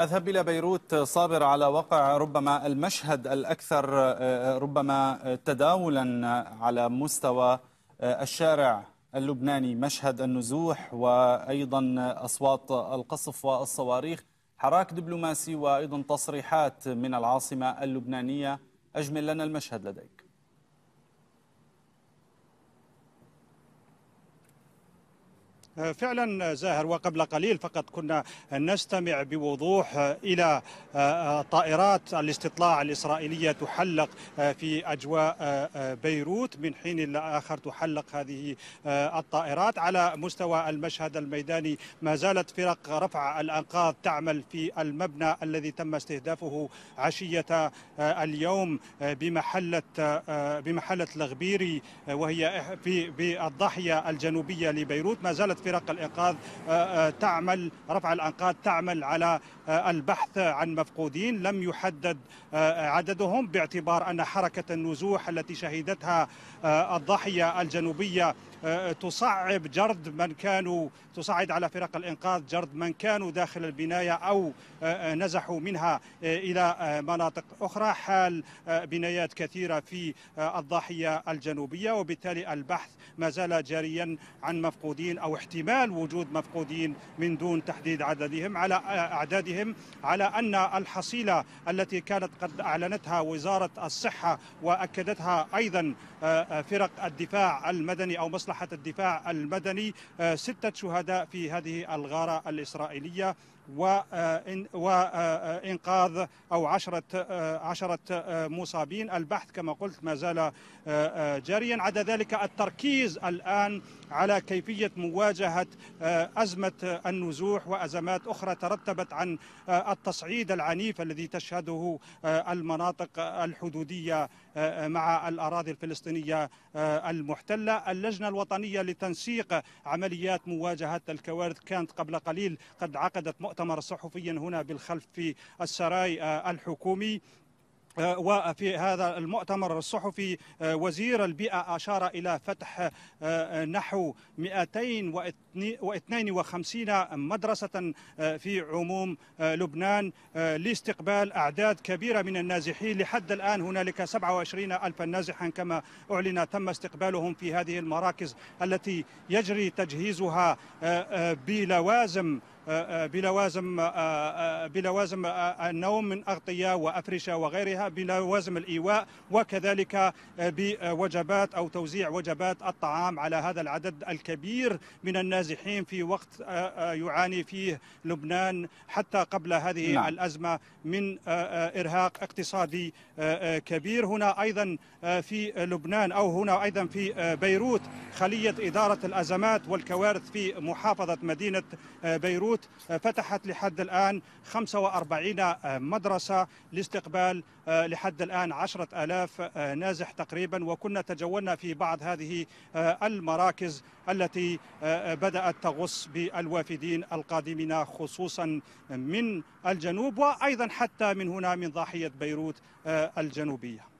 أذهب إلى بيروت صابر على وقع ربما المشهد الأكثر ربما تداولا على مستوى الشارع اللبناني مشهد النزوح وأيضا أصوات القصف والصواريخ حراك دبلوماسي وأيضا تصريحات من العاصمة اللبنانية أجمل لنا المشهد لديك آه، فعلا زاهر وقبل قليل فقط كنا نستمع بوضوح الى آه، طائرات الاستطلاع الاسرائيليه تحلق آه، في اجواء بيروت من حين لاخر تحلق هذه الطائرات على مستوى المشهد الميداني ما زالت فرق رفع الانقاض تعمل في المبنى الذي تم استهدافه عشيه اليوم بمحله بمحله لغبيري وهي في بالضاحيه الجنوبيه لبيروت ما زالت فرق الإنقاذ آه، آه، تعمل رفع الأنقاض تعمل على آه، البحث عن مفقودين لم يحدد عددهم باعتبار أن حركة النزوح التي شهدتها الضاحية الجنوبية آه، تصعب جرد من كانوا تصعد على فرق الإنقاذ جرد من كانوا داخل البناية أو آه، آه، نزحوا منها إلى مناطق أخرى حال بنايات كثيرة في الضاحية الجنوبية وبالتالي البحث ما زال جاريا عن مفقودين أو احتمال وجود مفقودين من دون تحديد عددهم على أعدادهم على أن الحصيلة التي كانت قد أعلنتها وزارة الصحة وأكدتها أيضا فرق الدفاع المدني أو مصلحة مصلحة الدفاع المدني آه، ستة شهداء في هذه الغارة الإسرائيلية وإنقاذ أو عشرة عشرة مصابين البحث كما قلت ما زال جاريا عدا ذلك التركيز الآن على كيفية مواجهة أزمة النزوح وأزمات أخرى ترتبت عن التصعيد العنيف الذي تشهده المناطق الحدودية مع الأراضي الفلسطينية المحتلة اللجنة الوطنية لتنسيق عمليات مواجهة الكوارث كانت قبل قليل قد عقدت مؤتمر مؤتمر صحفي هنا بالخلف في السراي آه، الحكومي آه، وفي هذا المؤتمر الصحفي آه، وزير البيئة أشار إلى فتح نحو 252 مدرسة في عموم لبنان لاستقبال أعداد كبيرة من النازحين لحد الآن هنالك 27 ألف نازحا كما أعلن تم استقبالهم في هذه المراكز التي يجري تجهيزها بلوازم بلوازم بلوازم النوم من اغطيه وافرشه وغيرها بلوازم الايواء وكذلك آه، بوجبات او توزيع وجبات الطعام على هذا العدد الكبير من النازحين في وقت آه، آه، يعاني فيه لبنان حتى قبل هذه نعم. الازمه من ارهاق اقتصادي كبير هنا ايضا في لبنان او هنا ايضا في بيروت خليه اداره الازمات والكوارث في محافظه مدينه بيروت بيروت آه، فتحت لحد الآن 45 آه، مدرسة لاستقبال آه، لحد الآن 10000 نازح تقريبا وكنا تجولنا في بعض هذه المراكز التي بدأت تغص بالوافدين القادمين خصوصا من الجنوب وأيضا حتى من هنا من ضاحية بيروت الجنوبية